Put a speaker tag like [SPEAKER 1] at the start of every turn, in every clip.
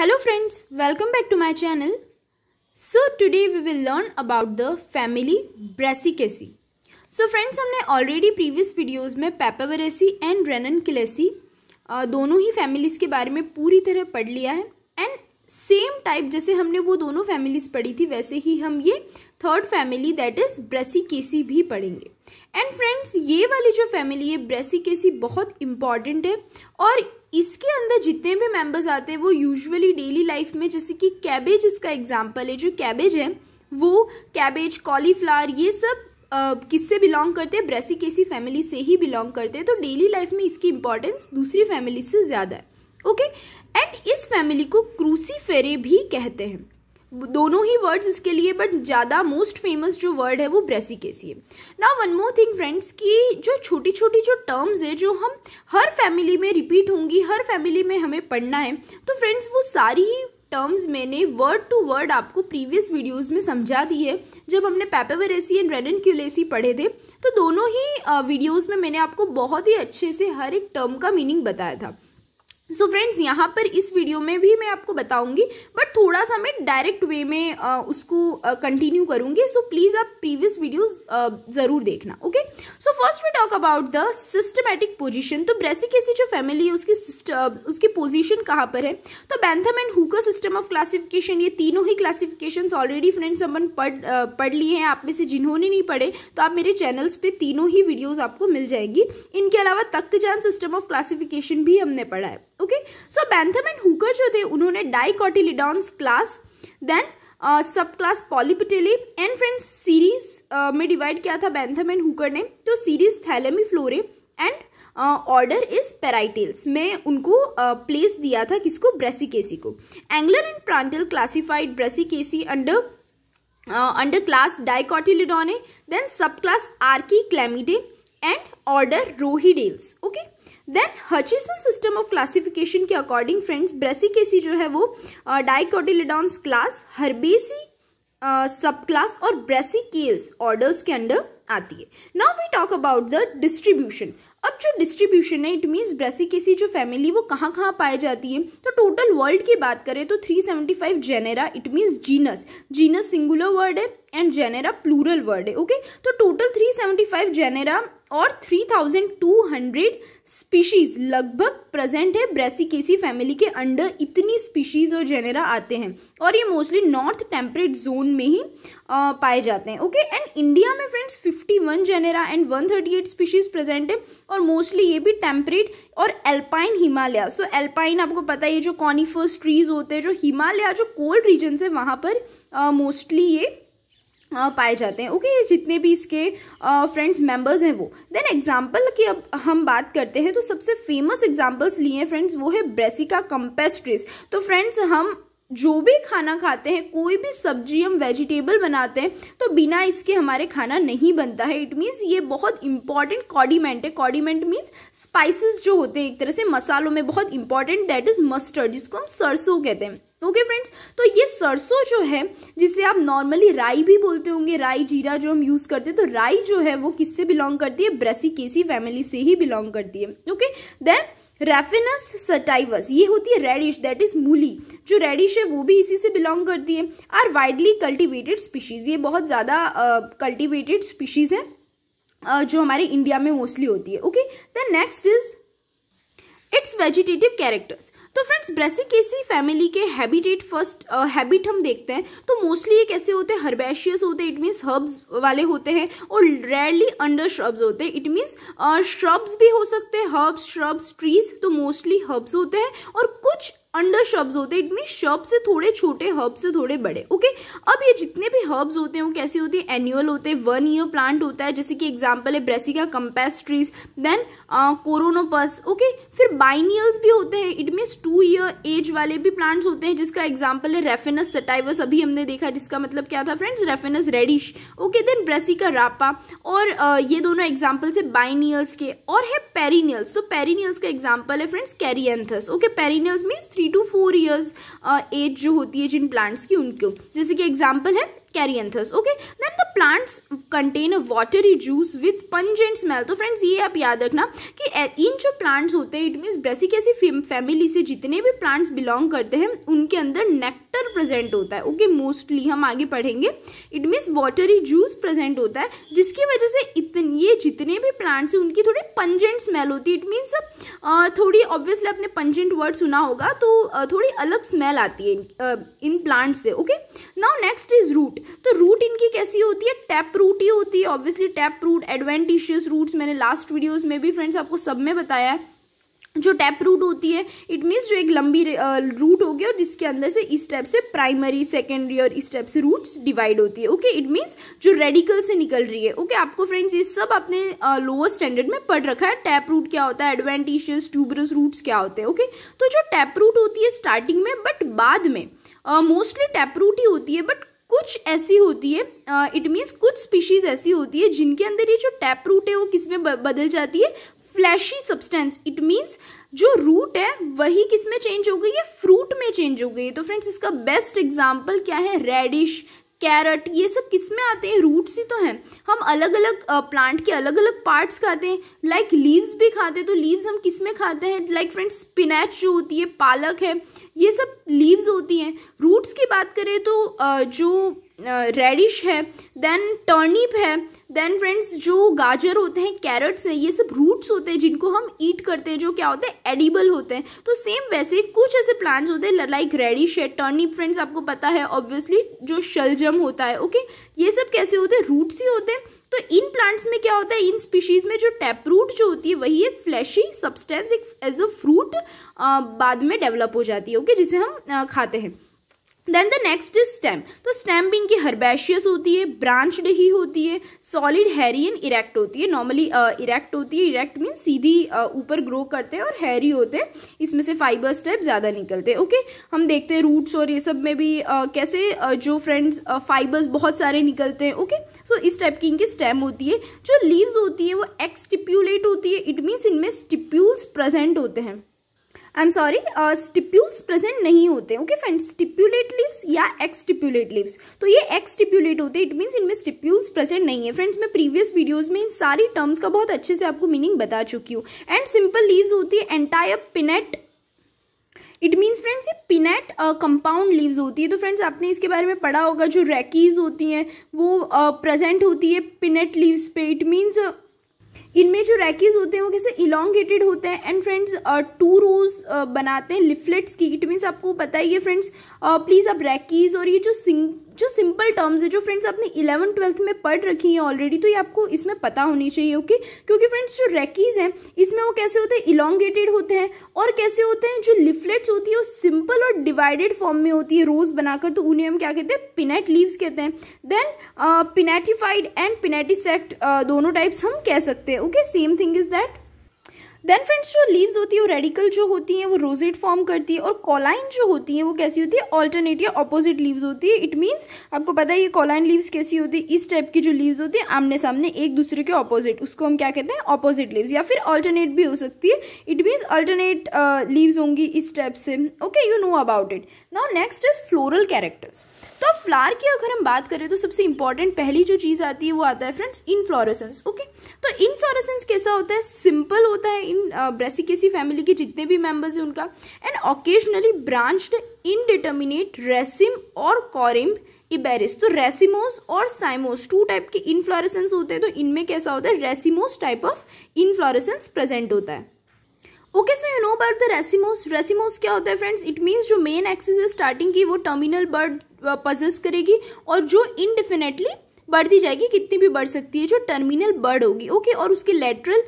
[SPEAKER 1] hello friends welcome back to my channel so today we will learn about the family brassicaceae so friends हमने already previous videos में papaveracea and ranunculacea दोनों ही families के बारे में पूरी तरह पढ़ लिया है and same type जैसे हमने वो दोनों families पढ़ी थी वैसे ही हम ये third family that is Brassicaceae भी पढ़ेंगे एंड फ्रेंड्स ये वाली जो फैमिली है ब्रेसिकेसी बहुत इंपॉर्टेंट है और इसके अंदर जितने भी मेंबर्स आते हैं वो यूजुअली डेली लाइफ में जैसे कि कैबेज इसका एग्जाम्पल है जो कैबेज है वो कैबेज कॉलीफ्लावर ये सब Uh, किससे बिलोंग करते हैं ब्रेसिकेसी फैमिली से ही बिलोंग करते हैं तो डेली लाइफ में इसकी इंपॉर्टेंस दूसरी फैमिली से ज़्यादा है ओके okay? एंड इस फैमिली को क्रूसी भी कहते हैं दोनों ही वर्ड्स इसके लिए बट ज़्यादा मोस्ट फेमस जो वर्ड है वो ब्रेसिकेसी है ना वन मोर थिंग फ्रेंड्स कि जो छोटी छोटी जो टर्म्स है जो हम हर फैमिली में रिपीट होंगी हर फैमिली में हमें पढ़ना है तो फ्रेंड्स वो सारी ही टर्म्स मैंने वर्ड टू वर्ड आपको प्रीवियस वीडियोस में समझा दी है जब हमने पेपेवरेसी एंड रेडन क्यूलेसी पढ़े थे तो दोनों ही वीडियोस में मैंने आपको बहुत ही अच्छे से हर एक टर्म का मीनिंग बताया था सो फ्रेंड्स यहाँ पर इस वीडियो में भी मैं आपको बताऊंगी बट थोड़ा सा मैं डायरेक्ट वे में आ, उसको कंटिन्यू करूंगी सो प्लीज़ आप प्रीवियस वीडियोस ज़रूर देखना okay so first we talk about the systematic position तो ब्रेसिकेसी जो फैमिली है उसकी उसकी पोजीशन कहाँ पर है तो Bentham and Hooker system of classification ये तीनों ही क्लासिफिकेशन ऑलरेडी फ्रेंड्स अपन पढ़ पढ़ लिए हैं आप में से जिन्होंने नहीं पढ़े तो आप मेरे चैनल्स पर तीनों ही वीडियोज़ आपको मिल जाएगी इनके अलावा तख्तजान सिस्टम ऑफ क्लासिफिकेशन भी हमने पढ़ा है okay so Bentham and Hooker जो थे उन्होंने dicotyledons class then sub class Polypetalae and friends series में डिवाइड किया था बैंथम एंड हुकर ने तो series Thalamiflorae and order is Parietales में उनको प्लेस uh, दिया था किसको ब्रेसिकेसी को Engler and Prantl classified Brassicaceae under under class Dicotyledonae then sub class Archichlamydeae and order Rhoeadales okay then Hutchinson system of classification के according friends Brassicaceae जो है वो डाइकोटिलिडॉन्स क्लास हर्बेसी सब क्लास और ब्रेसिकेल्स ऑर्डर्स के अंडर आती है now we talk about the distribution अब जो डिस्ट्रीब्यूशन है इट मीन्स ब्रेसिकेसी जो फैमिली वो कहाँ कहाँ पाई जाती है तो टोटल वर्ल्ड की बात करें तो 375 genera it means genus genus singular word है एंड जेनेरा प्लूरल वर्ड है ओके तो टोटल 375 जेनेरा और 3200 स्पीशीज लगभग प्रेजेंट है ब्रेसिकेसी फैमिली के अंडर इतनी स्पीशीज और जेनेरा आते हैं और ये मोस्टली नॉर्थ टेम्परेट जोन में ही आ, पाए जाते हैं ओके एंड इंडिया में friends 51 genera and 138 species present है और मोस्टली ये भी टेम्परेट और एल्पाइन हिमालय सो एल्पाइन आपको पता है ये जो कॉनिफर्स ट्रीज होते हैं जो हिमालय जो कोल्ड रीजन है वहाँ पर मोस्टली ये हाँ, पाए जाते हैं ओके okay, जितने भी इसके फ्रेंड्स मेंबर्स हैं वो देन एग्जाम्पल की अब हम बात करते हैं तो सबसे फेमस एग्जाम्पल्स लिए हैं फ्रेंड्स वो है ब्रेसिका कंपेस्ट्रिस तो फ्रेंड्स हम जो भी खाना खाते हैं कोई भी सब्जी हम वेजिटेबल बनाते हैं तो बिना इसके हमारे खाना नहीं बनता है इट मीन्स ये बहुत इंपॉर्टेंट कॉडीमेंट है कॉडीमेंट मीन्स स्पाइसेस जो होते हैं एक तरह से मसालों में बहुत इंपॉर्टेंट दैट इज मस्टर्ड जिसको हम सरसों कहते हैं ओके okay फ्रेंड्स तो ये सरसों जो है जिसे आप नॉर्मली राई भी बोलते होंगे राई जीरा जो हम यूज़ करते हैं तो राई जो है वो किससे बिलोंग करती है ब्रेसी केसी फैमिली से ही बिलोंग करती है ओके देन रेफिनस सटाइवस ये होती है रेडिश दैट इज मूली जो रेडिश है वो भी इसी से बिलोंग करती है आर वाइडली कल्टिवेटेड स्पीशीज़ ये बहुत ज़्यादा कल्टिवेटेड स्पीशीज़ है uh, जो हमारे इंडिया में मोस्टली होती है okay then next is it's vegetative characters तो फ्रेंड्स ब्रेसिकेसी फैमिली के हैबिटेट फर्स्ट हैबिट हम देखते हैं तो मोस्टली ये कैसे होते हैं हर्बेशियस होते हैं इट मीन्स हर्ब्स वाले होते हैं और रेयरली अंडर श्रब्स होते हैं इट मीन्स श्रब्स भी हो सकते हैं हर्ब्स श्रब्स ट्रीज तो मोस्टली हर्ब्स होते हैं और कुछ अंडर शब्स होते हैं इट मीन शब्स से थोड़े छोटे हर्ब से थोड़े बड़े ओके अब ये जितने भी हर्ब्स होते हैं वो कैसे होते हैं एनुअल होते हैं वन ईयर प्लांट होता है जैसे कि एग्जाम्पल है Brassica campestris then Coronopus okay फिर बाइनियल्स भी होते हैं it means two year age वाले भी प्लांट्स होते हैं जिसका एग्जाम्पल है रेफेनस सटाइवस अभी हमने देखा जिसका मतलब क्या था friends Raphanus radish okay then Brassica rapa और uh, ये दोनों एग्जाम्पल्स है बाइनियल्स के और है पेरिनियल्स तो पेरिनियल्स का एग्जाम्पल है friends Cheiranthus okay perennials means three two four years age जो होती है जिन प्लांट्स की उनको जैसे कि एग्जाम्पल है Cheiranthus okay then the plants contain a watery juice with pungent smell तो फ्रेंड्स ये आप याद रखना कि इन जो प्लांट्स होते हैं इट मीन्स ऐसी फैमिली से जितने भी प्लांट्स बिलोंग करते हैं उनके अंदर नेक्टर प्रेजेंट होता है ओके okay, मोस्टली हम आगे पढ़ेंगे it means watery juice present होता है जिसकी वजह से इतने ये जितने भी प्लांट्स हैं उनकी थोड़ी पंजेंट स्मेल होती है इट मीन्स थोड़ी ऑब्वियसली आपने पंजेंट वर्ड सुना होगा तो थोड़ी अलग स्मेल आती है इन प्लांट्स से okay now next is root तो रूट इनकी कैसी होती है टैप रूट ही होती है obviously tap root adventitious roots मैंने लास्ट वीडियोस में भी फ्रेंड्स आपको सब में बताया है जो टैप रूट होती है इट मीन्स जो एक लंबी रूट होगी और जिसके अंदर से इस टाइप से प्राइमरी सेकेंडरी और इस टाइप से रूट्स डिवाइड होती है ओके इट मीन्स जो रेडिकल से निकल रही है ओके okay, आपको फ्रेंड्स ये सब अपने लोअर uh, स्टैंडर्ड में पढ़ रखा है टैप रूट क्या होता है एडवेंटिशियस ट्यूबरस रूट्स क्या होते हैं ओके okay? तो जो टैप रूट होती है स्टार्टिंग में बट बाद में मोस्टली टैप रूट ही होती है बट कुछ ऐसी होती है इट uh, मीन्स कुछ स्पीशीज ऐसी होती है जिनके अंदर ये जो टैप रूट है वो किस में बदल जाती है फ्लैशी सब्सटेंस इट मीन्स जो रूट है वही किस में चेंज हो गई है फ्रूट में चेंज हो गई है तो फ्रेंड्स इसका बेस्ट एग्जाम्पल क्या है रेडिश कैरट ये सब किस में आते हैं रूट्स ही तो हैं हम अलग अलग प्लांट के अलग अलग पार्ट्स खाते हैं लाइक like लीव्स भी खाते हैं तो लीव्स हम किस में खाते हैं लाइक फ्रेंड्स स्पिनैच जो होती है पालक है ये सब लीव्स होती हैं रूट्स की बात करें तो जो रेडिश है देन टर्निप है देन फ्रेंड्स जो गाजर होते हैं कैरेट्स हैं ये सब रूट्स होते हैं जिनको हम ईट करते हैं जो क्या होते हैं एडिबल होते हैं तो सेम वैसे कुछ ऐसे प्लांट्स होते हैं लाइक रेडिश है टर्निप फ्रेंड्स आपको पता है ऑब्वियसली जो शलजम होता है ओके ये सब कैसे होते हैं रूट्स ही होते हैं तो इन प्लांट्स में क्या होता है इन स्पीशीज में जो टैप रूट जो होती है वही एक फ्लैशी सब्सटेंस एक एज अ फ्रूट बाद में डेवलप हो जाती है ओके जिसे हम आ, खाते हैं then the next is stem तो स्टेम भी इनकी हर्बेशियस होती है ब्रांच्ड ही होती है सॉलिड हैरी एंड इरेक्ट होती है नॉर्मली इरेक्ट uh, होती है इरेक्ट मीन सीधी uh, ऊपर uh, ग्रो करते हैं और हैरी होते हैं इसमें से फाइबर स्टेप ज़्यादा निकलते हैं ओके okay? हम देखते हैं रूट्स और ये सब में भी uh, कैसे uh, जो फ्रेंड्स फाइबर्स uh, बहुत सारे निकलते हैं ओके okay? सो so, इस टाइप की इनकी स्टेम होती है जो लीव्स होती है वो एक्सटिप्यूलेट होती है इट मीन्स इनमें स्टिप्यूल्स प्रेजेंट होते हैं I am sorry stipules present नहीं होते ओके फ्रेंड्स स्टिप्यूलेट लिप्स या एक्सटिप्यूलेट लिप्स तो ये एक्सटिप्यूलेट होते इट मीन्स इनमें स्टिप्यूल्स प्रेजेंट नहीं है फ्रेंड्स मैं प्रीवियस वीडियोज में इन सारी टर्म्स का बहुत अच्छे से आपको मीनिंग बता चुकी हूँ एंड सिंपल लीव्स होती है entire pinnate it means friends ये पिनेट कंपाउंड लीव्स होती है तो फ्रेंड्स आपने इसके बारे में पढ़ा होगा जो रैकीज होती हैं वो प्रेजेंट uh, होती है पिनेट लीव्स पे इट मीन्स इनमें जो रैकीज होते हैं वो कैसे इलांगेटेड होते हैं एंड फ्रेंड्स टू रोज बनाते हैं लिफलेट्स की इट मीन्स आपको पता ही है फ्रेंड्स प्लीज़ आप रैकीज और ये जो सिंग जो सिंपल टर्म्स है जो फ्रेंड्स आपने इलेवन ट्वेल्थ में पढ़ रखी है ऑलरेडी तो ये आपको इसमें पता होनी चाहिए ओके क्योंकि फ्रेंड्स जो रेकीज हैं इसमें वो कैसे होते हैं इलॉन्गेटेड होते हैं और कैसे होते हैं जो लिफलेट्स होती है वो सिंपल और डिवाइडेड फॉर्म में होती है रोज बनाकर तो उन्हें हम क्या कहते हैं पिनेट लीव्स कहते हैं देन पिनेटिफाइड एंड पिनेटिसेक्ट दोनों टाइप्स हम कह सकते हैं okay same thing is that then friends जो लीव्स होती है वो रेडिकल जो होती हैं वो रोजेट फॉर्म करती है और कॉलाइन जो होती हैं वो कैसी होती है ऑल्टरनेट या अपोजिट लीव्स होती है इट मीन्स आपको पता है ये कॉलाइन लीव्स कैसी होती है इस टाइप की जो लीव्स होती है आमने सामने एक दूसरे के ऑपोजिट उसको हम क्या कहते हैं ऑपोजिट लीव्स या फिर ऑल्टरनेट भी हो सकती है इट मीन्स अल्टरनेट लीव्स होंगी इस टाइप से okay you know about it now next is floral characters तो अब फ्लावर की अगर हम बात करें तो सबसे इंपॉर्टेंट पहली जो चीज़ आती है वो आता है फ्रेंड्स इनफ्लोरेसेंस ओके तो इनफ्लोरेसेंस कैसा होता है सिंपल होता है इन ब्रेसिकेसी फैमिली के जितने भी मेम्बर्स हैं उनका and occasionally branched indeterminate raceme और कॉरिम्ब इबेरिस तो रेसिमोस और साइमोस टू टाइप के इनफ्लोरेसेंस होते हैं तो इनमें कैसा होता है racemose type of inflorescence present होता है okay so you know about the racemose racemose क्या होता है फ्रेंड्स इट मीन्स जो मेन एक्सिस है स्टार्टिंग की वो टर्मिनल बर्ड पजेस करेगी और जो इनडेफिनेटली बढ़ती जाएगी कितनी भी बढ़ सकती है जो टर्मिनल बर्ड होगी ओके और उसके लेटरल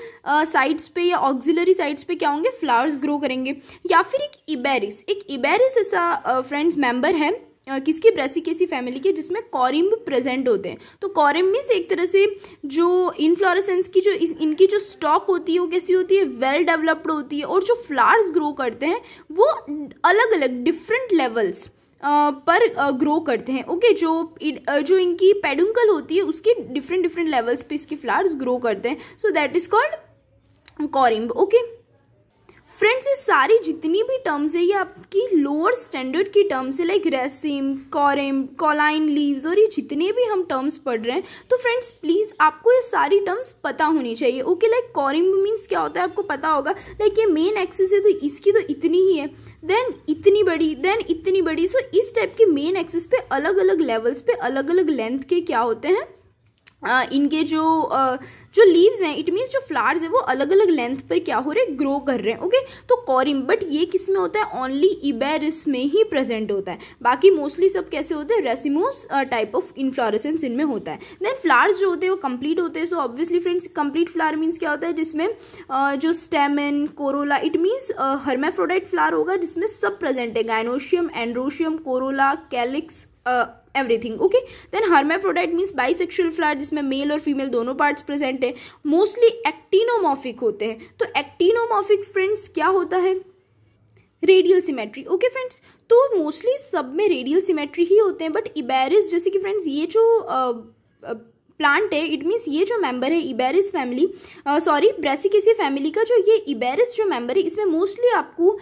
[SPEAKER 1] साइड्स uh, पे या ऑक्सिलरी साइड्स पे क्या होंगे फ्लावर्स ग्रो करेंगे या फिर एक इबेरिस एक इबेरिस ऐसा फ्रेंड्स uh, मेंबर है किसकी ब्रेसिकेसी फैमिली के जिसमें कॉरिम्ब प्रेजेंट होते हैं तो कॉरिम्ब मीन्स एक तरह से जो इनफ्लोरेसेंस की जो इनकी जो स्टॉक होती है वो कैसी होती है वेल डेवलप्ड होती है और जो फ्लावर्स ग्रो करते हैं वो अलग अलग डिफरेंट लेवल्स पर ग्रो करते हैं ओके जो जो इनकी पेडुंकल होती है उसके डिफरेंट डिफरेंट लेवल्स पे इसके फ्लावर्स ग्रो करते हैं so that is called corymb okay friends ये सारी जितनी भी टर्म्स है ये आपकी लोअर स्टैंडर्ड की टर्म्स है like raceme corymb cauline leaves और ये जितने भी हम टर्म्स पढ़ रहे हैं तो फ्रेंड्स प्लीज़ आपको ये सारी टर्म्स पता होनी चाहिए ओके लाइक कॉरेम मीन्स क्या होता है आपको पता होगा लाइक ये मेन एक्सिस है तो इसकी तो इतनी ही है देन इतनी बड़ी देन इतनी बड़ी सो so इस टाइप के मेन एक्सिस पे अलग अलग लेवल्स पे अलग अलग लेंथ के क्या होते हैं इनके जो जो लीव्स हैं इट मीन्स जो फ्लावर्स हैं वो अलग अलग लेंथ पर क्या हो रहे हैं ग्रो कर रहे हैं ओके तो कॉरिम बट ये किस में होता है ओनली इबेरिस में ही प्रेजेंट होता है बाकी मोस्टली सब कैसे होते हैं रेसिमोस टाइप ऑफ इन्फ्लोरेसेंस इनमें होता है देन फ्लावर्स जो होते हैं वो कंप्लीट होते हैं so obviously friends complete flower means क्या होता है जिसमें जो stamen corolla it means hermaphrodite flower होगा जिसमें सब प्रेजेंट है gynoecium androecium corolla calyx everything okay then hermaphrodite means sexual flower जिसमें मेल और फीमेल दोनों पार्ट्स प्रेजेंट है मोस्टली एक्टिनोमॉफिक होते हैं तो एक्टिनोमॉफिक फ्रेंड्स क्या होता है रेडियल सिमेट्री ओके फ्रेंड्स तो मोस्टली सब में रेडियल सिमेट्री ही होते हैं बट इबेरिस जैसे कि फ्रेंड्स ये जो uh, uh, प्लांट है इट मीन्स ये जो मेंबर है Iberis family sorry Brassicaceae family का जो ये इबेरिस जो मेंबर है इसमें मोस्टली आपको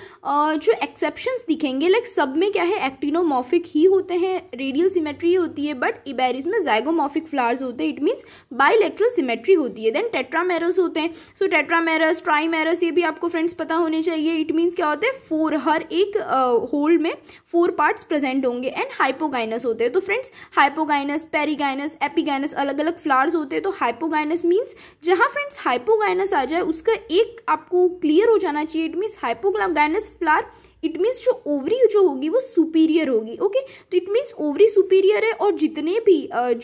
[SPEAKER 1] जो एक्सेप्शंस दिखेंगे लाइक सब में क्या है एक्टिनोमॉफिक ही होते हैं रेडियल सिमेट्री होती है बट इबेरिस में जाइगोमॉफिक फ्लावर्स होते हैं इट मीन्स बाइलेट्रल सिमेट्री होती है देन टेट्रामेरस होते हैं सो so, टेट्रामेरस ट्राईमेरस ये भी आपको फ्रेंड्स पता होने चाहिए इट मीन्स क्या होते हैं फोर हर एक होल uh, में फोर पार्ट्स प्रेजेंट होंगे एंड हाइपोगाइनस होते हैं तो फ्रेंड्स हाइपोगाइनस पेरीगाइनस एपीगाइनस अलग अलग अलग फ्लावर्स होते हैं तो हाइपोगाइनस मीन्स जहाँ फ्रेंड्स हाइपोगाइनस आ जाए उसका एक आपको क्लियर हो जाना चाहिए it means hypogynous flower it means जो ओवरी जो होगी वो सुपीरियर होगी ओके तो इट मीन्स ओवरी सुपीरियर है और जितने भी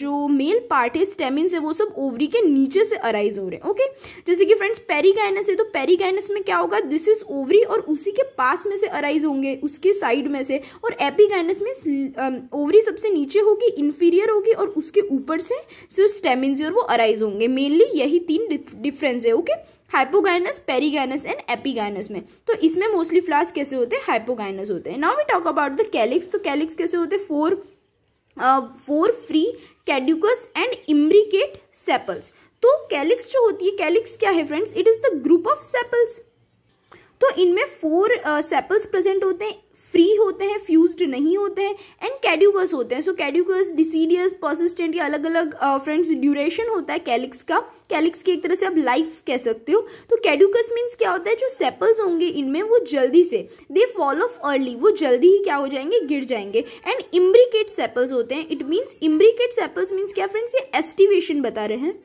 [SPEAKER 1] जो मेल पार्ट है स्टेमिन है वो सब ओवरी के नीचे से अराइज हो रहे हैं ओके जैसे कि फ्रेंड्स पेरीगाइनस है तो पेरीगाइनस में क्या होगा दिस इज ओवरी और उसी के पास में से अराइज होंगे उसके साइड में से और एपीगाइनस में ओवरी सबसे नीचे होगी इन्फीरियर होगी और उसके ऊपर से सिर्फ स्टेमिन और वो अराइज होंगे मेनली यही तीन डिफरेंस है okay okay? Hypogynous perigynous and epigynous में तो इसमें मोस्टली फ्लावर्स कैसे होते हैं हाइपोगाइनस होते हैं now we talk about the calyx तो कैलिक्स कैसे होते हैं four four free caducous and imbricate sepals तो कैलिक्स जो होती है कैलिक्स क्या है friends it is the group of sepals तो इनमें फोर सेपल्स प्रेजेंट होते हैं फ्री होते हैं फ्यूज्ड नहीं होते हैं एंड कैड्यूकस होते हैं सो कैड्यूकस डिसीडियस पर्सिस्टेंट या अलग अलग फ्रेंड्स ड्यूरेशन होता है कैलिक्स का कैलिक्स की एक तरह से आप लाइफ कह सकते हो तो कैड्यूकस मीन्स क्या होता है जो सेपल्स होंगे इनमें वो जल्दी से दे फॉल ऑफ अर्ली वो जल्दी ही क्या हो जाएंगे गिर जाएंगे एंड इम्ब्रिकेट सेपल्स होते हैं it means imbricate sepals means क्या फ्रेंड्स ये एस्टिवेशन बता रहे हैं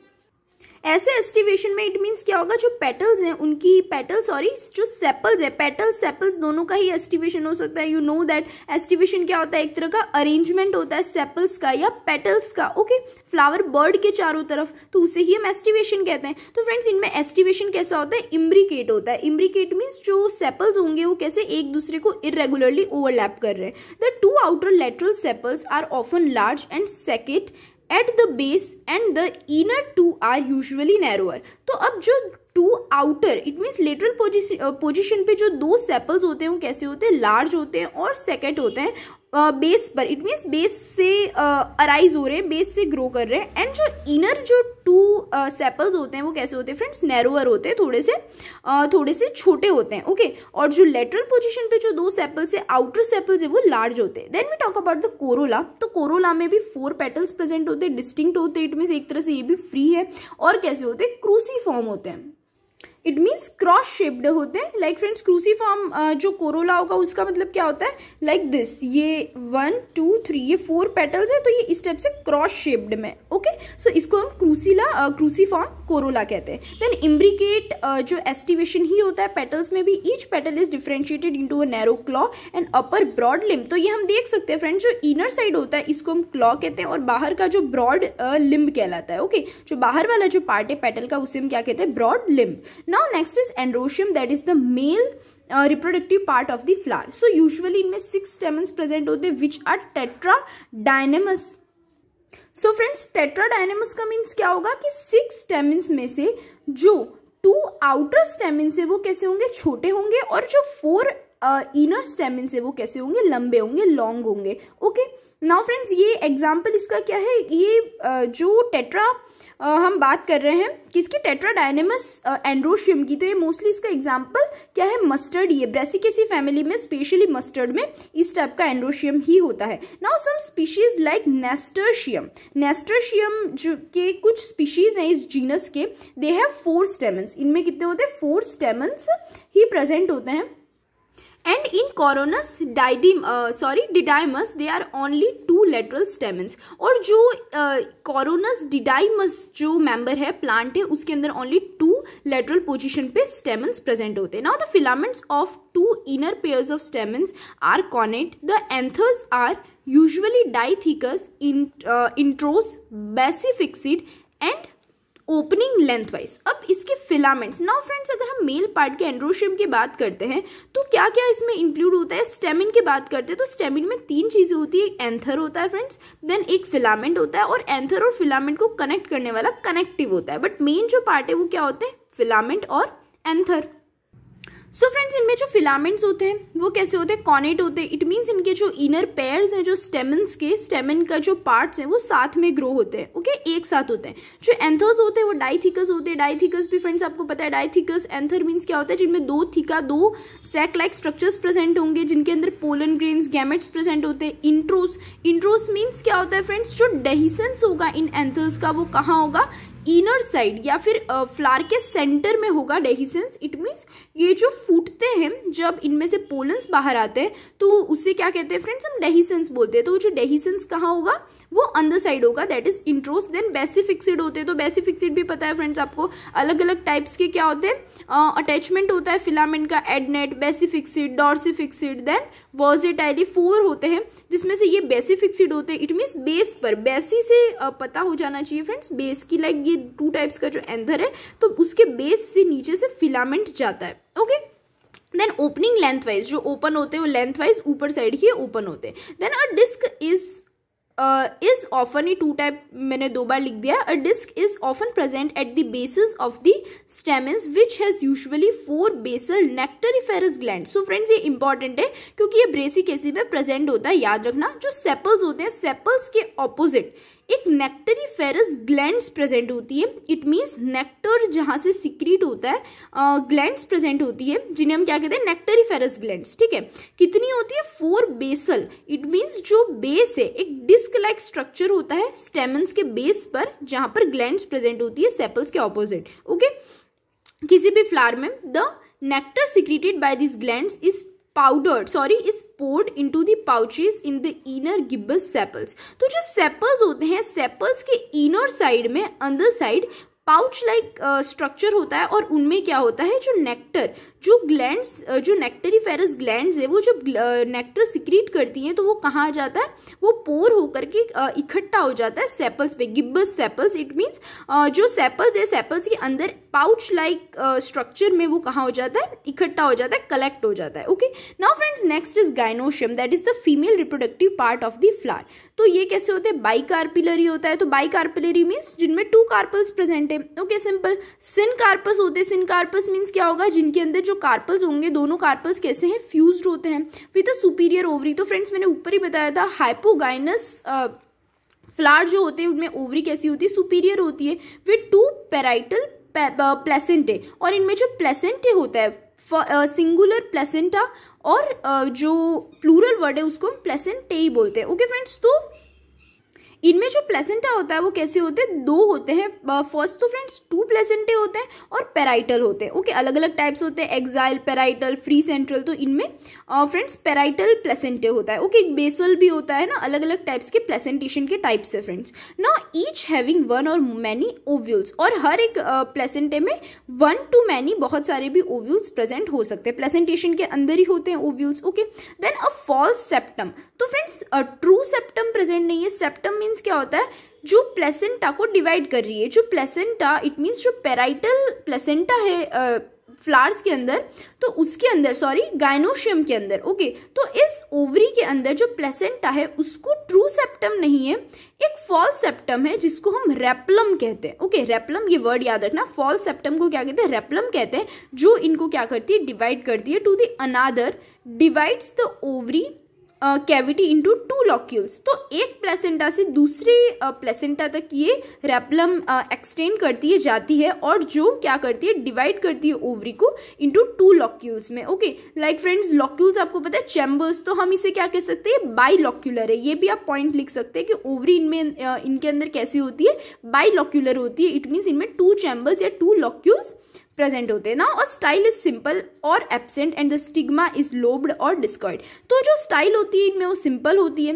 [SPEAKER 1] ऐसे एस्टिवेशन में इट मीन्स क्या होगा जो पेटल्स हैं उनकी पेटल सॉरी जो सेपल्स है पेटल्स सेपल्स दोनों का ही एस्टिवेशन हो सकता है यू नो दैट एस्टिवेशन क्या होता है एक तरह का अरेंजमेंट होता है सेपल्स का या पेटल्स का ओके फ्लावर बर्ड के चारों तरफ तो उसे ही हम एस्टिवेशन कहते हैं तो फ्रेंड्स इनमें एस्टिवेशन कैसा होता है इम्ब्रिकेट होता है इम्ब्रिकेट मीन्स जो सेपल्स होंगे वो कैसे एक दूसरे को इरेगुलरली ओवरलैप कर रहे हैं the two outer lateral sepals are often large and saccate at the base and the inner two are usually narrower तो अब जो two outer it means lateral position पे जो दो सेपल्स होते हैं वो कैसे होते हैं लार्ज होते हैं और सेकेट होते हैं बेस पर इट मीन्स बेस से अराइज हो रहे हैं बेस से ग्रो कर रहे हैं एंड जो इनर जो टू सेपल्स होते हैं वो कैसे होते हैं फ्रेंड्स नैरोअर होते हैं थोड़े से थोड़े से छोटे होते हैं ओके और जो लेटरल पोजिशन पे जो दो सेपल्स है आउटर सेपल्स है वो लार्ज होते हैं then we talk about the corolla तो कोरोला में भी फोर पेटल्स प्रेजेंट होते हैं डिस्टिंक्ट होते हैं इट मीन्स एक तरह से ये भी फ्री है और कैसे होते हैं क्रूसी फॉर्म होते हैं इट मीन्स क्रॉस शेप्ड होते हैं लाइक फ्रेंड्स क्रूसी फॉर्म जो कोरोला होगा उसका मतलब क्या होता है लाइक like दिस ये वन टू थ्री ये फोर पेटल्स है तो ये इस टाइप से क्रॉस शेप्ड में ओके okay? सो so, इसको हम क्रूसीला क्रूसी फॉर्म कोरोला कहते हैं देन इम्ब्रिकेट uh, जो एस्टिवेशन ही होता है पेटल्स में भी each petal is differentiated into a narrow claw and upper broad limb तो ये हम देख सकते हैं फ्रेंड्स जो इनर साइड होता है इसको हम क्लॉ कहते हैं और बाहर का जो ब्रॉड लिम्ब uh, कहलाता है ओके okay? जो बाहर वाला जो पार्ट है पेटल का उसे हम क्या कहते हैं broad limb now next is androsium that is the male uh, reproductive part of the flower so usually इनमें six stamens present होते हैं which are tetradynamus so friends tetradynamus का means क्या होगा कि six stamens में से जो टू आउटर स्टेमिन से वो कैसे होंगे छोटे होंगे और जो फोर इनर स्टेमिन से वो कैसे होंगे लंबे होंगे लॉन्ग होंगे ओके नाउ फ्रेंड्स ये एग्जांपल इसका क्या है ये uh, जो टेट्रा हम बात कर रहे हैं किसकी टेट्राडायनेमस एंड्रोशियम की तो ये मोस्टली इसका एग्जाम्पल क्या है मस्टर्ड ये ब्रेसिकेसी फैमिली में स्पेशली मस्टर्ड में इस टाइप का एंड्रोशियम ही होता है now some species like nasturtium nasturtium जो के कुछ स्पीशीज हैं इस जीनस के दे हैव फोर स्टेमन्स इनमें कितने होते हैं फोर स्टेमन्स ही प्रेजेंट होते हैं in Coronopus didim sorry didymus they are only two lateral stamens और जो कॉरोनस uh, डिडाइमस जो मेंबर है प्लांट है उसके अंदर ओनली टू लेटरल पोजीशन पे स्टेमेंस प्रेजेंट होते हैं now the filaments of two inner pairs of stamens are connate the anthers are usually dithecous introrse basifixed and opening lengthwise अब इसके फिलामेंट्स नाउ फ्रेंड्स अगर हम male part के androecium की बात करते हैं तो क्या क्या इसमें इंक्लूड होता है स्टेमिन की बात करते हैं तो स्टेमिन में तीन चीज़ें होती है एक एंथर होता है फ्रेंड्स देन एक फिलामेंट होता है और एंथर और फिलामेंट को कनेक्ट करने वाला कनेक्टिव होता है बट मेन जो पार्ट है वो क्या होते हैं फिलामेंट और एंथर सो फ्रेंड्स इनमें जो फिलामेंट्स होते हैं वो कैसे होते हैं कॉनेट होते हैं इट मीन्स इनके जो इनर पेयर हैं जो स्टेमन्स के स्टेमन का जो पार्ट्स हैं वो साथ में ग्रो होते हैं ओके okay? एक साथ होते हैं जो एंथर्स होते हैं वो डाइथिकस होते हैं डाइथिकस भी फ्रेंड्स आपको पता है डाइथिकस एंथर मीन्स क्या होता है जिनमें दो थिका दो सेक लाइक स्ट्रक्चर्स प्रेजेंट होंगे जिनके अंदर पोलन ग्रेन्स गैमेट्स प्रेजेंट होते हैं इंट्रोस इंट्रोस मीन्स क्या होता है फ्रेंड्स जो डेहीसेंस होगा इन एंथर्स का वो कहाँ होगा इनर साइड या फिर फ्लावर के सेंटर में होगा डेहिसेंस इट मीन्स ये जो फूटते हैं जब इनमें से पोलन्स बाहर आते हैं तो उसे क्या कहते हैं फ्रेंड्स हम डेहिसेंस बोलते हैं तो जो डेहिसेंस कहाँ होगा वो अंदर साइड होगा that is introrse then basifixed होते हैं तो बेसिफिक्सिड भी पता है फ्रेंड्स आपको अलग अलग टाइप्स के क्या होते हैं अटैचमेंट होता है फिलामेंट का एडनेट बेसिफिक्सिड डॉर्सिफिक्सिड देन वॉजेटाइली फोर होते हैं जिसमें से ये बेसिफिक्सिड होते हैं इट मीन्स बेस पर बेसी से पता हो जाना चाहिए फ्रेंड्स बेस की लाइक ये टू टाइप्स का जो एंधर है तो उसके बेस से नीचे से फिलामेंट जाता है okay okay? Then opening lengthwise जो ओपन होते हैं वो लेंथवाइज ऊपर साइड ही ओपन होते हैं then a disc is is often ही टू टाइप मैंने दो बार लिख दिया a disc is often present at the basis of the stamens which has usually four basal nectariferous gland so friends ये इंपॉर्टेंट है क्योंकि ये ब्रेसिक एसिड में प्रेजेंट होता है याद रखना जो सेपल्स होते हैं सेपल्स के ऑपोजिट एक नेक्टरी फेरस ग्लैंड प्रेजेंट होती है इट मीन्स नेक्टर जहाँ से सिक्रीट होता है ग्लैंड uh, प्रेजेंट होती है जिन्हें हम क्या कहते हैं नेक्टरी फेरस ग्लैंड ठीक है कितनी होती है फोर बेसल इट मीन्स जो बेस है एक डिस्क लाइक स्ट्रक्चर होता है स्टेमन्स के बेस पर जहाँ पर ग्लैंड प्रेजेंट होती है सेपल्स के ऑपोजिट ओके okay? किसी भी फ्लावर में the nectar secreted by this gland is powder sorry is poured into pouches in the inner gibbous sepals तो जो सेपल्स होते हैं सेपल्स के इनर साइड में अंदर साइड पाउच लाइक स्ट्रक्चर होता है और उनमें क्या होता है जो नेक्टर जो ग्लैंड जो नेक्टरी फेरस ग्लैंड है वो जब नेक्टर सिक्रीट करती हैं तो वो कहाँ आ जाता है वो पोर होकर के इकट्ठा हो जाता है सेपल्स पे गिब्बस सेपल्स इट मीन्स जो सेपल्स है सेपल्स के अंदर पाउच लाइक स्ट्रक्चर में वो कहाँ हो जाता है इकट्ठा हो जाता है कलेक्ट हो जाता है okay now friends next is gynoecium that is the female reproductive part of the flower तो ये कैसे होते हैं बाई कार्पिलरी होता है तो बाई कार्पिलरी मीन्स जिनमें टू कार्पल्स प्रेजेंट है ओके सिंपल सिन कार्पस होते हैं सिन कार्पस मीन्स क्या होगा जिनके अंदर जो जो कार्पल्स होंगे दोनों कार्पल्स कैसे हैं फ्यूज होते हैं विद अ सुपीरियर ओवरी तो फ्रेंड्स मैंने ऊपर ही बताया था हाइपोगाइनस फ्लार जो होते हैं उनमें ओवरी कैसी होती है सुपीरियर होती है विद टू पेराइटल प्लेसेंटे और इनमें जो प्लेसेंटे होता है सिंगुलर प्लेसेंटा और जो प्लूरल वर्ड है उसको हम प्लेसेंटे ही बोलते हैं ओके फ्रेंड्स तो इनमें जो प्लेसेंटा होता है वो कैसे होते हैं दो होते हैं फर्स्ट तो फ्रेंड्स टू प्लेसेंटे होते हैं और पेराइटल होते हैं ओके अलग अलग टाइप्स होते हैं एक्साइल पेराइटल फ्री सेंट्रल तो इनमें फ्रेंड्स पेराइटल प्लेसेंटे होता है ओके बेसल भी होता है ना अलग अलग टाइप्स के प्लेसेंटेशन के टाइप्स है फ्रेंड्स ना ईच हैविंग वन और मैनी ओव्यूल्स और हर एक प्लेसेंटे में वन टू मैनी बहुत सारे भी ओव्यूल्स प्रेजेंट हो सकते हैं प्लेसेंटेशन के अंदर ही होते हैं ovules okay then a false septum तो फ्रेंड्स ट्रू सेप्टम प्रेजेंट नहीं है सेप्टम मीन मीन्स क्या होता है जो प्लेसेंटा को डिवाइड कर रही है जो प्लेसेंटा इट मीन्स जो पेराइटल प्लेसेंटा है आ, फ्लावर्स के अंदर तो उसके अंदर सॉरी गायनोशियम के अंदर ओके तो इस ओवरी के अंदर जो प्लेसेंटा है उसको ट्रू सेप्टम नहीं है एक फॉल्स सेप्टम है जिसको हम रेपलम कहते हैं ओके रेपलम ये वर्ड याद रखना फॉल्स सेप्टम को क्या कहते हैं रेपलम कहते हैं जो इनको क्या करती है डिवाइड करती है to the another divides the ovary cavity into two locules तो एक प्लेसेंटा से दूसरे प्लेसेंटा तक ये रेपलम एक्सटेंड करती है जाती है और जो क्या करती है डिवाइड करती है ओवरी को इंटू टू लॉक्यूल्स में ओके लाइक फ्रेंड्स लॉक्यूल्स आपको पता है चैम्बर्स तो हम इसे क्या कह सकते हैं बाई लॉक्यूलर है ये भी आप पॉइंट लिख सकते हैं कि ओवरी इनमें इनके अंदर कैसी होती है बाई लॉक्यूलर होती है इट मीन्स इनमें टू चैम्बर्स या टू लॉक्यूल्स प्रेजेंट होते हैं ना और स्टाइल इज सिंपल और absent and the stigma is lobed और डिस्कॉइड तो जो स्टाइल होती है इनमें वो सिंपल होती है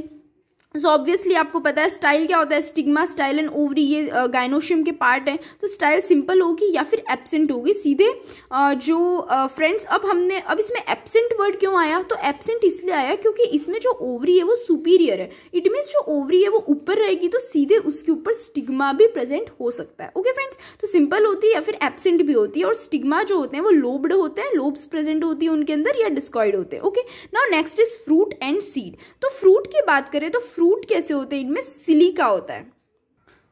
[SPEAKER 1] सो so ऑब्वियसली आपको पता है स्टाइल क्या होता है स्टिग्मा स्टाइल एंड ओवरी ये गाइनोशियम के पार्ट हैं तो स्टाइल सिंपल होगी या फिर एबसेंट होगी सीधे जो फ्रेंड्स अब हमने अब इसमें एबसेंट वर्ड क्यों आया तो एबसेंट इसलिए आया क्योंकि इसमें जो ओवरी है वो सुपीरियर है इट मीन्स जो ओवरी है वो ऊपर रहेगी तो सीधे उसके ऊपर स्टिग्मा भी प्रेजेंट हो सकता है ओके फ्रेंड्स तो सिंपल होती है या फिर एबसेंट भी होती है और स्टिग्मा जो होते हैं वो लोब्ड होते हैं लोब्स प्रेजेंट होती है उनके अंदर या डिस्कॉइड होते हैं ओके ना next is fruit and seed तो फ्रूट की बात करें तो फ्रूट रूट कैसे होते हैं इनमें सिलिका होता है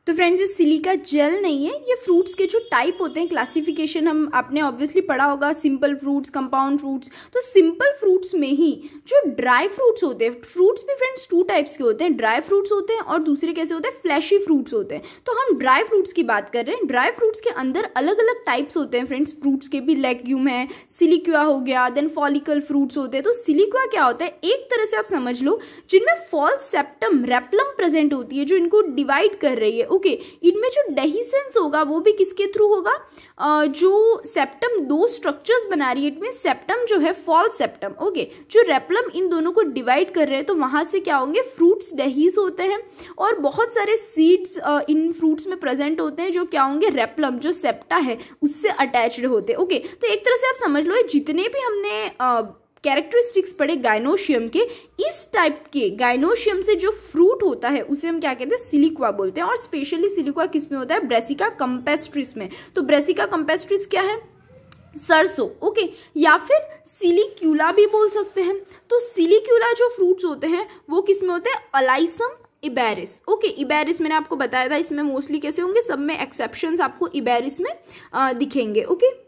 [SPEAKER 1] तो फ्रेंड्स ये सिलिका जेल नहीं है ये फ्रूट्स के जो टाइप होते हैं क्लासिफिकेशन हम आपने ऑब्वियसली पढ़ा होगा सिंपल फ्रूट्स कंपाउंड फ्रूट्स तो सिंपल फ्रूट्स में ही जो ड्राई फ्रूट्स होते हैं फ्रूट्स भी फ्रेंड्स टू टाइप्स के होते हैं ड्राई फ्रूट्स होते हैं और दूसरे कैसे होते हैं फ्लैशी फ्रूट्स होते हैं तो हम ड्राई फ्रूट्स की बात कर रहे हैं ड्राई फ्रूट्स के अंदर अलग अलग टाइप्स होते हैं फ्रेंड्स फ्रूट्स के भी लेग्यूम है सिलिक्वा हो गया देन फॉलिकल फ्रूट्स होते हैं तो सिलिक्वा क्या होता है एक तरह से आप समझ लो जिनमें फॉल्स सेप्टम रेपलम प्रेजेंट होती है जो इनको डिवाइड कर रही है ओके इनमें जो डेहिसेंस होगा वो भी किसके थ्रू होगा आ, जो सेप्टम दो स्ट्रक्चर्स बना रही है इट मीन सेप्टम जो है फॉल सेप्टम ओके जो रेपलम इन दोनों को डिवाइड कर रहे हैं तो वहाँ से क्या होंगे फ्रूट्स डेहिस होते हैं और बहुत सारे सीड्स इन फ्रूट्स में प्रेजेंट होते हैं जो क्या होंगे रेपलम जो सेप्टा है उससे अटैच्ड होते हैं ओके तो एक तरह से आप समझ लो जितने भी हमने आ, कैरेक्टरिस्टिक्स पड़े गाइनोशियम के इस टाइप के गाइनोशियम से जो फ्रूट होता है उसे हम क्या कहते हैं सिलिक्वा बोलते हैं और स्पेशली सिलिक्वा किस में होता है ब्रेसिका कंपेस्ट्रिस में तो ब्रेसिका कंपेस्ट्रिस क्या है सरसों ओके या फिर सिलिक्यूला भी बोल सकते हैं तो सिलिक्यूला जो फ्रूट्स होते हैं वो किस में होते हैं अलाइसम इबेरिस ओके इबेरिस मैंने आपको बताया था इसमें मोस्टली कैसे होंगे सब में एक्सेप्शन आपको इबेरिस में आ, दिखेंगे ओके okay?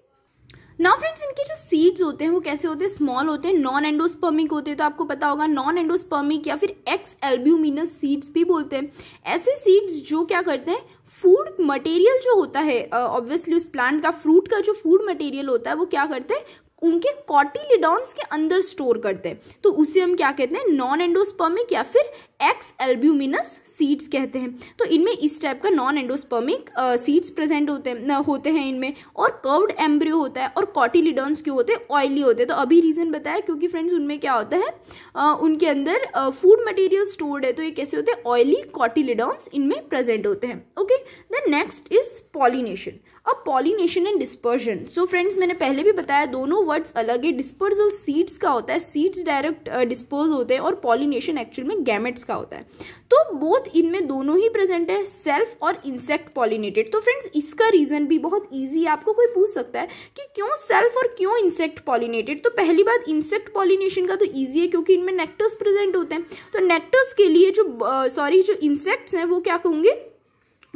[SPEAKER 1] ना फ्रेंड्स इनके जो सीड्स होते हैं वो कैसे होते हैं स्मॉल होते हैं नॉन एंडोस्पर्मिक होते हैं तो आपको पता होगा नॉन एंडोस्पर्मिक या फिर एक्स एल्ब्यूमिनस सीड्स भी बोलते हैं ऐसे सीड्स जो क्या करते हैं फूड मटेरियल जो होता है ऑब्वियसली uh, उस प्लांट का फ्रूट का जो फूड मटेरियल होता है वो क्या करते हैं उनके कॉटिलिडॉन्स के अंदर स्टोर करते हैं तो उसे हम क्या कहते हैं नॉन एंडोस्पर्मिक या फिर एक्स एल्ब्यूमिनस सीड्स कहते हैं तो इनमें इस टाइप का नॉन एंडोस्पर्मिक सीड्स प्रेजेंट होते हैं होते हैं इनमें और कर्व्ड एम्ब्रियो होता है और कॉटिलिडॉन्स क्यों होते हैं ऑयली होते हैं तो अभी रीज़न बताया क्योंकि फ्रेंड्स उनमें क्या होता है आ, उनके अंदर फूड मटेरियल स्टोर्ड है तो ये कैसे होते हैं ऑयली कॉटिलिडॉन्स इनमें प्रेजेंट होते हैं okay the next is pollination अब pollination and dispersion so friends मैंने पहले भी बताया दोनों वर्ड्स अलग है डिस्पर्जल सीड्स का होता है सीड्स डायरेक्ट डिस्पोज होते हैं और पॉलिनेशन एक्चुअल में गैमेट्स का होता है तो बोथ इनमें दोनों ही प्रेजेंट है सेल्फ और इंसेक्ट पॉलिनेटेड तो फ्रेंड्स इसका रीजन भी बहुत ईजी है आपको कोई पूछ सकता है कि क्यों सेल्फ और क्यों इंसेक्ट पॉलिनेटेड तो पहली बात इंसेक्ट पॉलिनेशन का तो ईजी है क्योंकि इनमें नेक्टर्स प्रेजेंट होते हैं तो नेक्टर्स के लिए जो सॉरी जो इंसेक्ट्स हैं वो क्या कहूँगे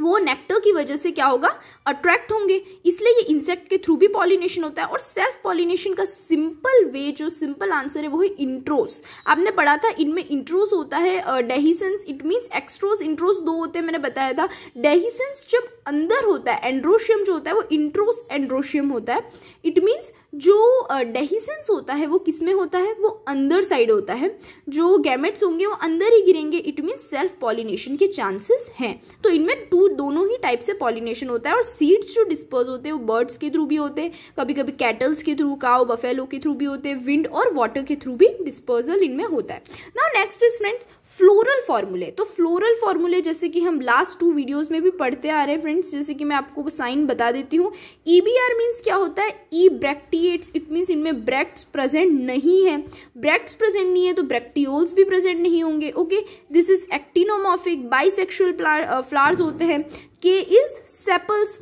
[SPEAKER 1] वो नेक्टर की वजह से क्या होगा अट्रैक्ट होंगे इसलिए ये इंसेक्ट के थ्रू भी पॉलिनेशन होता है और सेल्फ पॉलिनेशन का सिंपल वे जो सिंपल आंसर है वो है इंट्रोस आपने पढ़ा था इनमें इंट्रोस होता है dehiscence it means extrorse introrse दो होते हैं मैंने बताया था डेहीसेंस जब अंदर होता है एंड्रोशियम जो होता है वो इंट्रोस एंड्रोशियम होता है इट मीन्स जो डेहिसेंस होता है वो किस में होता है वो अंदर साइड होता है जो गैमेट्स होंगे वो अंदर ही गिरेंगे इट मीन्स सेल्फ पॉलिनेशन के चांसेस हैं तो इनमें टू दोनों ही टाइप से पॉलिनेशन होता है और सीड्स जो डिस्पोज होते हैं वो बर्ड्स के थ्रू भी होते हैं कभी कभी कैटल्स के थ्रू काओ बफेलो के थ्रू भी होते हैं विंड और वाटर के थ्रू भी डिस्पोजल इनमें होता है ना नेक्स्ट इज फ्रेंड्स फ्लोरल फॉर्मूले तो फ्लोरल फॉर्मूले जैसे कि हम लास्ट टू वीडियोस में भी पढ़ते आ रहे हैं फ्रेंड्स जैसे कि मैं आपको साइन बता देती हूँ ई बी आर मीन्स क्या होता है ई ब्रैक्टिएट्स इट मीन्स इनमें ब्रैक्ट्स प्रेजेंट नहीं है ब्रैक्ट्स प्रेजेंट नहीं है तो ब्रैक्टियोल्स भी प्रेजेंट नहीं होंगे okay this is actinomorphic bisexual flowers होते हैं के इज सेपल्स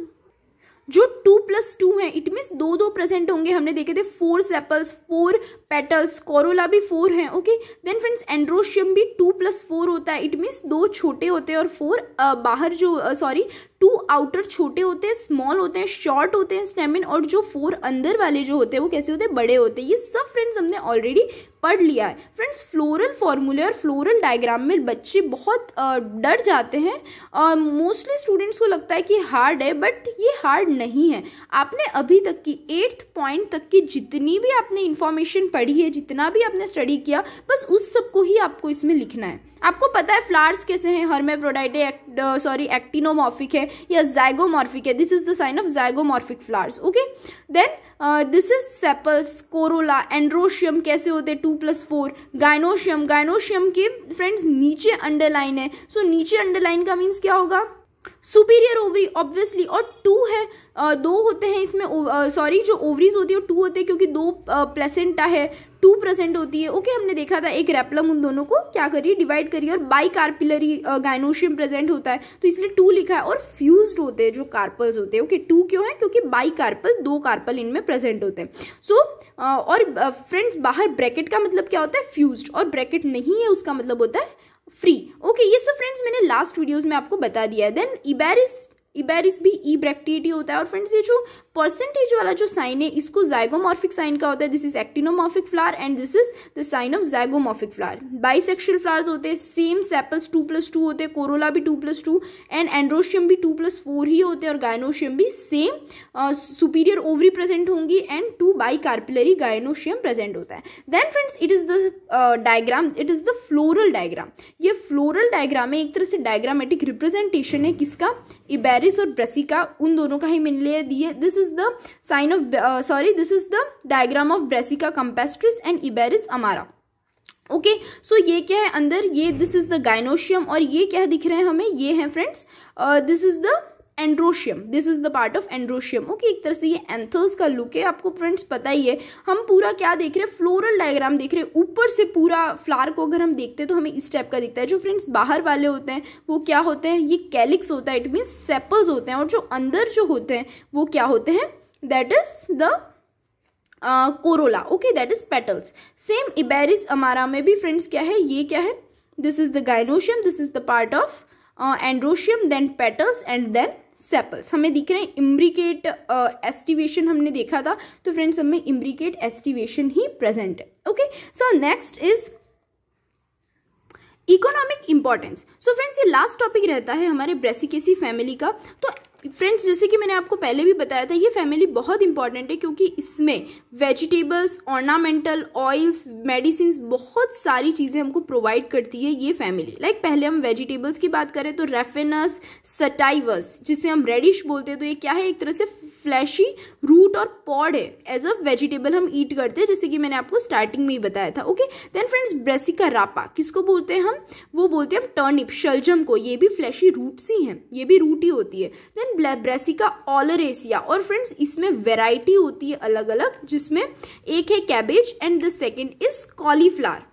[SPEAKER 1] जो टू प्लस टू है इट मीन्स दो दो प्रेजेंट होंगे हमने देखे थे four sepals four petals corolla भी फोर हैं ओके देन फ्रेंड्स एंड्रोशियम भी टू प्लस फोर होता है इट मीन्स दो छोटे होते हैं और फोर बाहर जो सॉरी टू आउटर छोटे होते हैं स्मॉल होते हैं शॉर्ट होते हैं स्टेमिन और जो फोर अंदर वाले जो होते हैं वो कैसे होते हैं बड़े होते हैं ये सब फ्रेंड्स हमने ऑलरेडी पढ़ लिया है फ्रेंड्स फ्लोरल फॉर्मूले और फ्लोरल डायग्राम में बच्चे बहुत डर जाते हैं मोस्टली स्टूडेंट्स को लगता है कि हार्ड है बट ये हार्ड नहीं है आपने अभी तक की एट्थ पॉइंट तक की जितनी भी आपने इन्फॉर्मेशन पढ़ी है जितना भी आपने स्टडी किया बस उस सब को ही आपको इसमें लिखना है आपको पता है फ्लावर्स कैसे हैं हर्मेफ्रोडाइटे एक्ट, सॉरी एक्टिनोमॉर्फिक है या जैगोमॉर्फिक है this is the sign of zygomorphic flowers okay then this is sepals corolla androecium कैसे होते हैं two plus four gynoecium gynoecium के फ्रेंड्स नीचे अंडरलाइन है सो so, नीचे अंडरलाइन का मीन्स क्या होगा सुपीरियर ओवरी ऑब्वियसली और टू है दो होते हैं इसमें सॉरी जो ओवरीज होती है वो टू होते हैं क्योंकि दो प्लेसेंटा है टू प्रेजेंट होती है ओके हमने देखा था एक रेपलम उन दोनों को क्या करिए डिवाइड करिए और बाई कार्पिलरी गाइनोशियम प्रेजेंट होता है तो इसलिए टू लिखा है और फ्यूज होते हैं जो कार्पल्स होते हैं ओके टू क्यों है क्योंकि बाई कार्पल दो कार्पल इनमें प्रेजेंट होते हैं सो so, और फ्रेंड्स बाहर ब्रैकेट का मतलब क्या होता है फ्यूज और ब्रैकेट नहीं है उसका मतलब होता है फ्री ओके ये सब फ्रेंड्स मैंने लास्ट वीडियोस में आपको बता दिया है देन इबेरिस इबेरिस भी ई e ब्रैक्टीटी होता है और फ्रेंड्स ये जो परसेंटेज वाला जो साइन है इसको जाइगोमॉर्फिक साइन का होता है this is actinomorphic flower and this is the sign of zygomorphic flower bisexual flowers होते हैं same sepals two plus two होते हैं कोरोला भी two plus two and androecium भी टू प्लस फोर ही होते हैं और गायनोशियम भी सेम सुपीरियर ओवरी प्रेजेंट होंगी and two bicarpellary gynoecium present होता है then friends it is the diagram it is the floral diagram ये फ्लोरल डायग्राम है एक तरह से डायग्रामेटिक रिप्रेजेंटेशन है किसका इबेरिस पेरिस और ब्रेसिका उन दोनों का ही ले दिए this is the sign of sorry this is the diagram of Brassica campestris and Iberis amara okay okay, so so ये क्या है अंदर ये दिस इज द गाइनोशियम और ये क्या दिख रहे हैं हमें ये है friends this is the androecium this is the part of androecium okay एक तरह से ये एंथोस का लुक है आपको फ्रेंड्स पता ही है हम पूरा क्या देख रहे हैं फ्लोरल डायग्राम देख रहे हैं ऊपर से पूरा फ्लार को अगर हम देखते हैं तो हमें इस टाइप का दिखता है जो फ्रेंड्स बाहर वाले होते हैं वो क्या होते हैं ये कैलिक्स होता है इट मीन्स सेपल्स होते हैं और जो अंदर जो होते हैं वो क्या होते हैं that is the corolla okay that is petals same Iberis amara में भी फ्रेंड्स क्या है ये क्या है this is the gynoecium this is the part of androecium then petals and then sepals हमें दिख रहे हैं इम्ब्रिकेट एस्टिवेशन हमने देखा था तो फ्रेंड्स हमें इम्ब्रिकेट एस्टिवेशन ही प्रेजेंट है okay so next is economic importance so friends ये लास्ट टॉपिक रहता है हमारे ब्रेसिकेसी फैमिली का तो फ्रेंड्स जैसे कि मैंने आपको पहले भी बताया था ये फैमिली बहुत इंपॉर्टेंट है क्योंकि इसमें वेजिटेबल्स ऑर्नामेंटल ऑयल्स मेडिसिन बहुत सारी चीज़ें हमको प्रोवाइड करती है ये फैमिली लाइक like पहले हम वेजिटेबल्स की बात करें तो रेफेनस सटाइवस जिसे हम रेडिश बोलते हैं तो ये क्या है एक तरह से फ्लैशी रूट और पॉड है एज अ वेजिटेबल हम ईट करते हैं जैसे कि मैंने आपको स्टार्टिंग में ही बताया था ओके देन फ्रेंड्स ब्रेसिका रापा किसको बोलते हैं हम वो बोलते हैं हम टर्निप शलजम को ये भी फ्लैशी रूट्स ही हैं ये भी रूट ही होती है देन ब्रेसिका ऑलरेसिया और फ्रेंड्स इसमें वेराइटी होती है अलग अलग जिसमें एक है cabbage and the second is cauliflower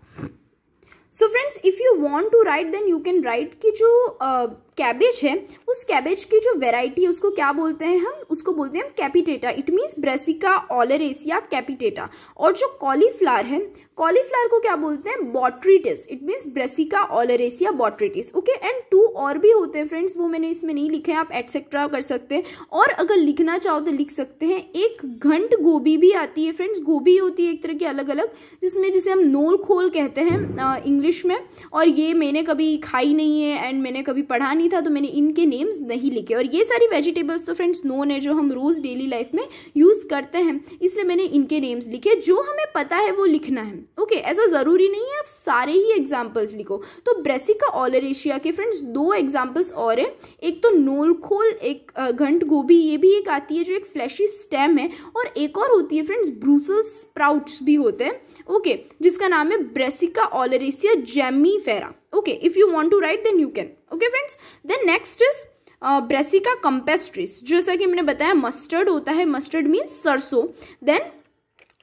[SPEAKER 1] so friends if you want to write then you can write कि जो uh, कैबेज है उस कैबेज की जो वेराइटी है उसको क्या बोलते हैं हम उसको बोलते हैं capitata it means Brassica oleracea capitata और जो कॉलीफ्लावर है कॉलीफ्लावर को क्या बोलते हैं botrytis it means Brassica oleracea botrytis okay and two और भी होते हैं फ्रेंड्स वो मैंने इसमें नहीं लिखे हैं आप एटसेट्रा कर सकते हैं और अगर लिखना चाहो तो लिख सकते हैं एक घंट गोभी भी आती है फ्रेंड्स गोभी होती है एक तरह की अलग अलग जिसमें जिसे हम नोल खोल कहते हैं इंग्लिश में और ये मैंने कभी खाई नहीं है एंड मैंने कभी पढ़ा नहीं नहीं था तो मैंने इनके नेम्स नहीं लिखे और ये सारी वेजिटेबल्स तो फ्रेंड्स नोन है जो हम रोज़ डेली लाइफ में यूज़ करते हैं इसलिए मैंने इनके नेम्स लिखे जो हमें पता है वो लिखना है ओके ऐसा ज़रूरी नहीं है आप सारे ही एग्जाम्पल्स लिखो तो ब्रेसिका ऑलरेशिया के फ्रेंड्स दो एग्जाम्पल्स और हैं एक तो नोलखोल एक घंट गोभी ये भी एक आती है जो एक फ्लैशी स्टेम है और एक और होती है फ्रेंड्स ब्रूसल स्प्राउट्स भी होते हैं ओके जिसका नाम है ब्रेसिका ऑलरेशिया फेरा okay if you want to write then you can okay friends then next is Brassica campestris जैसा कि मैंने बताया मस्टर्ड होता है मस्टर्ड मीन्स सरसों देन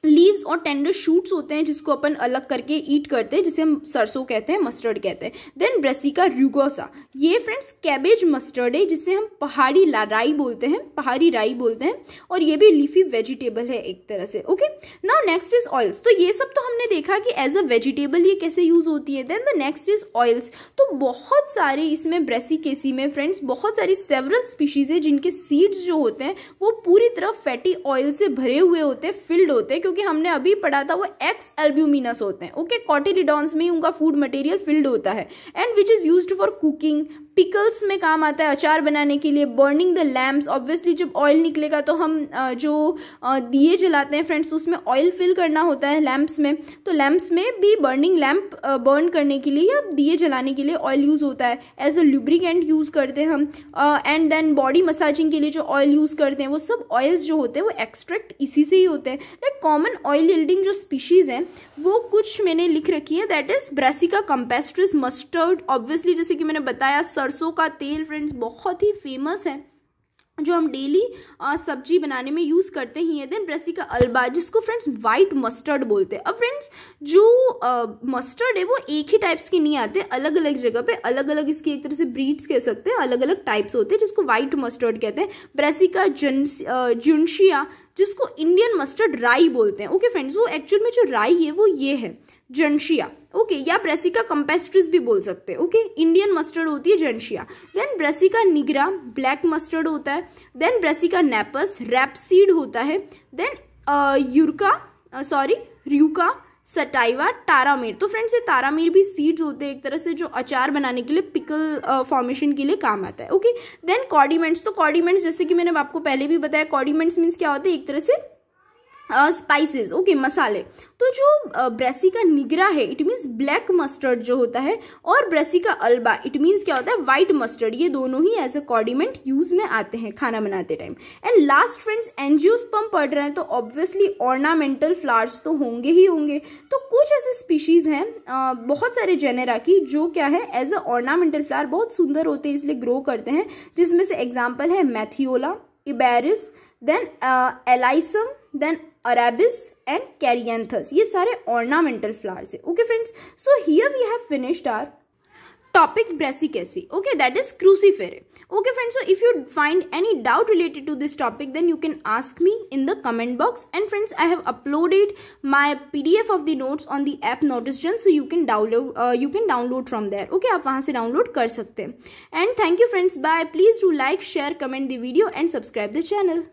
[SPEAKER 1] लीव्स और टेंडर शूट्स होते हैं जिसको अपन अलग करके ईट करते हैं जिसे हम सरसों कहते हैं मस्टर्ड कहते हैं देन ब्रेसिका रूगोसा ये फ्रेंड्स कैबेज मस्टर्ड है जिसे हम पहाड़ी राई बोलते हैं पहाड़ी राई बोलते हैं और ये भी लीफी वेजिटेबल है एक तरह से okay now next is oils तो ये सब तो हमने देखा कि एज अ वेजिटेबल ये कैसे यूज होती है then the next is oils तो बहुत सारे इसमें केसी में फ्रेंड्स बहुत सारी सेवरल स्पीशीज है जिनके सीड्स जो होते हैं वो पूरी तरह फैटी ऑयल से भरे हुए होते हैं फिल्ड होते हैं क्योंकि हमने अभी पढ़ा था वो एक्स एल्ब्यूमिनस होते हैं ओके कॉटिलिडॉन्स में ही उनका फूड मटेरियल फिल्ड होता है and which is used for cooking pickles में काम आता है अचार बनाने के लिए बर्निंग द लैम्प्स ऑब्वियसली जब ऑयल निकलेगा तो हम जो दिए जलाते हैं फ्रेंड्स तो उसमें ऑयल फिल करना होता है लैम्प्स में तो लैम्प्स में भी बर्निंग लैम्प बर्न करने के लिए या दिए जलाने के लिए ऑयल यूज़ होता है एज अ लुब्रिकेंट यूज़ करते हैं हम एंड देन बॉडी मसाजिंग के लिए जो ऑयल यूज़ करते हैं वो सब ऑयल्स जो होते हैं वो एक्सट्रैक्ट इसी से ही होते हैं लाइक कॉमन ऑयल यल्डिंग जो स्पीशीज़ हैं वो कुछ मैंने लिख रखी है that is Brassica campestris mustard obviously जैसे कि मैंने बताया सरसों का तेल फ्रेंड्स बहुत ही फेमस है जो हम डेली सब्जी बनाने में यूज़ करते ही हैं देन ब्रेसिका अल्बा जिसको फ्रेंड्स वाइट मस्टर्ड बोलते हैं अब फ्रेंड्स जो मस्टर्ड है वो एक ही टाइप्स के नहीं आते अलग अलग जगह पे अलग अलग इसकी एक तरह से ब्रीड्स कह सकते हैं अलग अलग टाइप्स होते हैं जिसको वाइट मस्टर्ड कहते हैं ब्रेसिका जन्स जुनशिया जिसको इंडियन मस्टर्ड राई बोलते हैं ओके फ्रेंड्स वो एक्चुअल में जो राई है वो ये है जनशिया ओके okay, या ब्रेसिका कंपेस्ट्रिस भी बोल सकते हैं ओके इंडियन मस्टर्ड होती है juncea then Brassica nigra black mustard होता है देन ब्रेसिका नेपस रैपसीड होता है then eruca sorry eruca sativa तारामीर तो फ्रेंड्स ये तारामीर भी सीड्स होते हैं एक तरह से जो अचार बनाने के लिए पिकल फॉर्मेशन uh, के लिए काम आता है ओके देन कॉर्डिमेंट्स तो कॉर्डिमेंट्स जैसे कि मैंने आपको पहले भी बताया कॉर्डिमेंट्स मीन्स क्या होते हैं एक तरह से स्पाइसेस ओके मसाले तो जो ब्रेसिका निगरा है इट मीन्स ब्लैक मस्टर्ड जो होता है और ब्रेसिका अल्बा इट मीन्स क्या होता है व्हाइट मस्टर्ड ये दोनों ही एज अ कॉर्डिमेंट यूज में आते हैं खाना बनाते टाइम एंड लास्ट फ्रेंड्स पम पढ़ रहे हैं तो ऑब्वियसली ऑर्नामेंटल फ्लावर्स तो होंगे ही होंगे तो कुछ ऐसे स्पीशीज हैं बहुत सारे जेनेरा की जो क्या है एज अ ऑर्नामेंटल फ्लावर बहुत सुंदर होते हैं इसलिए ग्रो करते हैं जिसमें से एग्जाम्पल है Matthiola Iberis then Alyssum then Arabis and Cheiranthus ये सारे ऑर्नामेंटल फ्लावर्स है okay friends so here we have finished our topic Brassicaceae okay that is Cruciferae okay friends so if you find any doubt related to this topic then you can ask me in the comment box and friends I have uploaded my PDF of the notes on the app नोटिस जन so you can download you can download from there okay आप वहां से download कर सकते हैं and thank you friends bye please to like share comment the video and subscribe the channel